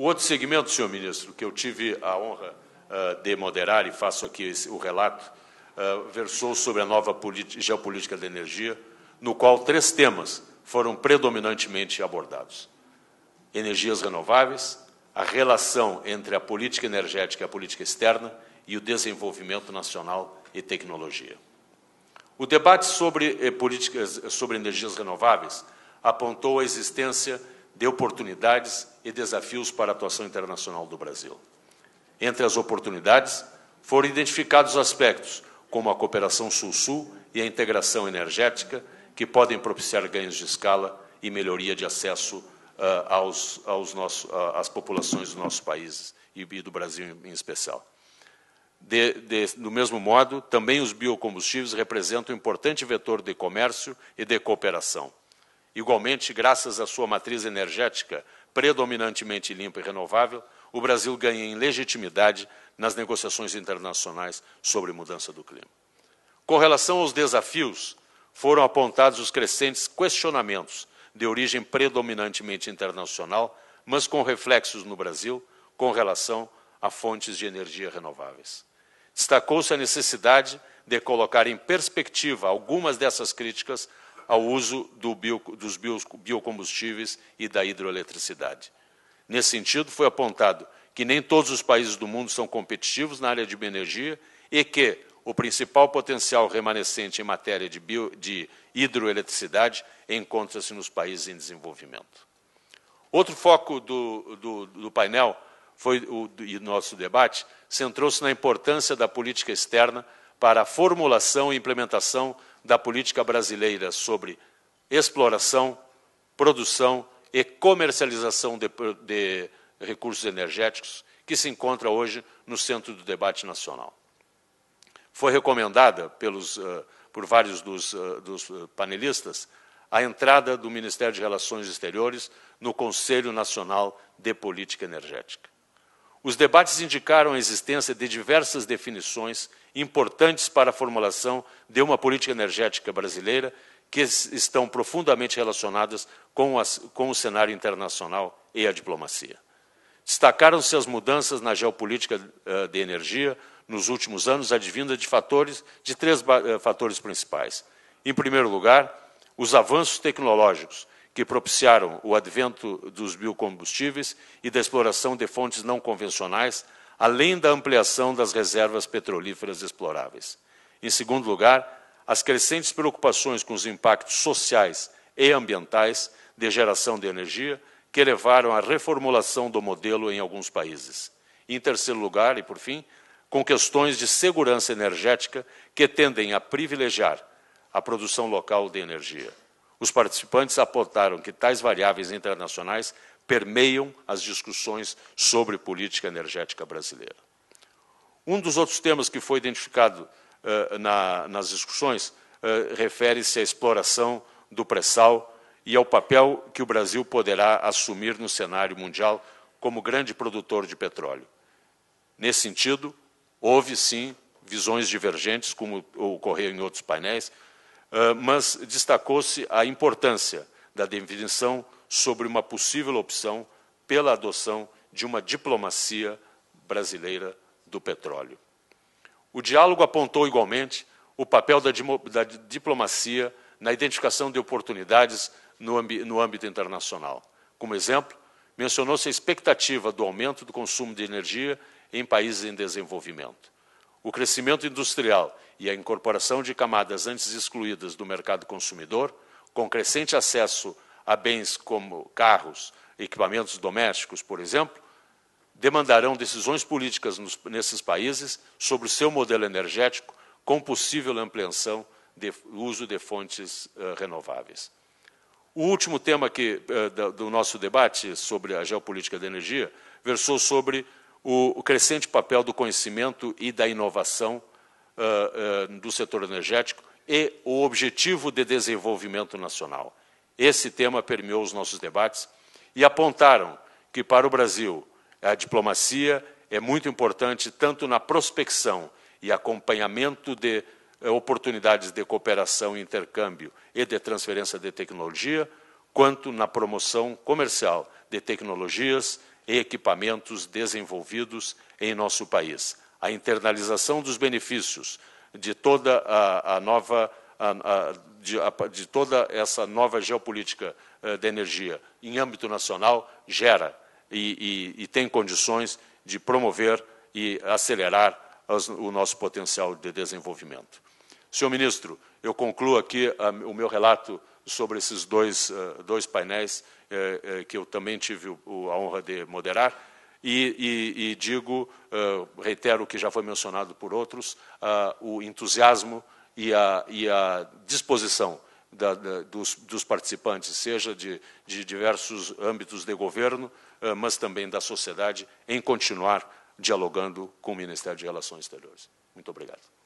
O outro segmento, senhor ministro, que eu tive a honra uh, de moderar, e faço aqui esse, o relato, uh, versou sobre a nova geopolítica da energia, no qual três temas foram predominantemente abordados: energias renováveis, a relação entre a política energética e a política externa e o desenvolvimento nacional e tecnologia. O debate sobre, eh, políticas, sobre energias renováveis apontou a existência de oportunidades e desafios para a atuação internacional do Brasil. Entre as oportunidades, foram identificados aspectos como a cooperação Sul-Sul e a integração energética, que podem propiciar ganhos de escala e melhoria de acesso uh, aos, aos nosso, uh, às populações dos nossos países e, e, do Brasil em especial. De, de, do mesmo modo, também os biocombustíveis representam um importante vetor de comércio e de cooperação. Igualmente, graças à sua matriz energética predominantemente limpa e renovável, o Brasil ganha em legitimidade nas negociações internacionais sobre mudança do clima. Com relação aos desafios, foram apontados os crescentes questionamentos de origem predominantemente internacional, mas com reflexos no Brasil com relação a fontes de energia renováveis. Destacou-se a necessidade de colocar em perspectiva algumas dessas críticas ao uso do bio, dos biocombustíveis e da hidroeletricidade. Nesse sentido, foi apontado que nem todos os países do mundo são competitivos na área de bioenergia e que o principal potencial remanescente em matéria de, bio, de hidroeletricidade encontra-se nos países em desenvolvimento. Outro foco do, do, do painel foi o, nosso debate centrou-se na importância da política externa para a formulação e implementação da política brasileira sobre exploração, produção e comercialização de, de recursos energéticos, que se encontra hoje no centro do debate nacional. Foi recomendada pelos, eh, por vários dos, eh, dos eh, panelistas a entrada do Ministério de Relações Exteriores no Conselho Nacional de Política Energética. Os debates indicaram a existência de diversas definições importantes para a formulação de uma política energética brasileira que estão profundamente relacionadas com, as, com o cenário internacional e a diplomacia. Destacaram-se as mudanças na geopolítica eh, de energia nos últimos anos, advinda de fatores de três eh, fatores principais. Em primeiro lugar, os avanços tecnológicos que propiciaram o advento dos biocombustíveis e da exploração de fontes não convencionais, além da ampliação das reservas petrolíferas exploráveis. Em segundo lugar, as crescentes preocupações com os impactos sociais e ambientais de geração de energia, que levaram à reformulação do modelo em alguns países. Em terceiro lugar, e por fim, com questões de segurança energética que tendem a privilegiar a produção local de energia. Os participantes apontaram que tais variáveis internacionais permeiam as discussões sobre política energética brasileira. Um dos outros temas que foi identificado eh, na, nas discussões eh, refere-se à exploração do pré-sal e ao papel que o Brasil poderá assumir no cenário mundial como grande produtor de petróleo. Nesse sentido, houve sim visões divergentes, como ocorreu em outros painéis, ah, mas destacou-se a importância da definição sobre uma possível opção pela adoção de uma diplomacia brasileira do petróleo. O diálogo apontou igualmente o papel da, da diplomacia na identificação de oportunidades no, no âmbito internacional. Como exemplo, mencionou-se a expectativa do aumento do consumo de energia em países em desenvolvimento. O crescimento industrial e a incorporação de camadas antes excluídas do mercado consumidor, com crescente acesso a bens como carros, equipamentos domésticos, por exemplo, demandarão decisões políticas nos, nesses países sobre o seu modelo energético, com possível ampliação de uso de fontes uh, renováveis. O último tema que, uh, do nosso debate sobre a geopolítica da energia versou sobre o, o crescente papel do conhecimento e da inovação uh, uh, do setor energético e o objetivo de desenvolvimento nacional. Esse tema permeou os nossos debates e apontaram que, para o Brasil, a diplomacia é muito importante tanto na prospecção e acompanhamento de eh, oportunidades de cooperação e intercâmbio e de transferência de tecnologia, quanto na promoção comercial de tecnologias e equipamentos desenvolvidos em nosso país. A internalização dos benefícios de toda a, a nova a, a, de, de, toda essa nova geopolítica eh, de energia em âmbito nacional gera e, e, e tem condições de promover e acelerar as, o nosso potencial de desenvolvimento. Senhor ministro, eu concluo aqui ah, o meu relato sobre esses dois, eh, dois painéis é, é, que eu também tive a honra de moderar, e, e, e digo, é, reitero o que já foi mencionado por outros, o entusiasmo e a, e a disposição da, da, dos, dos, participantes, seja de, de, diversos âmbitos de governo, mas também da sociedade, em continuar dialogando com o Ministério de Relações Exteriores. Muito obrigado.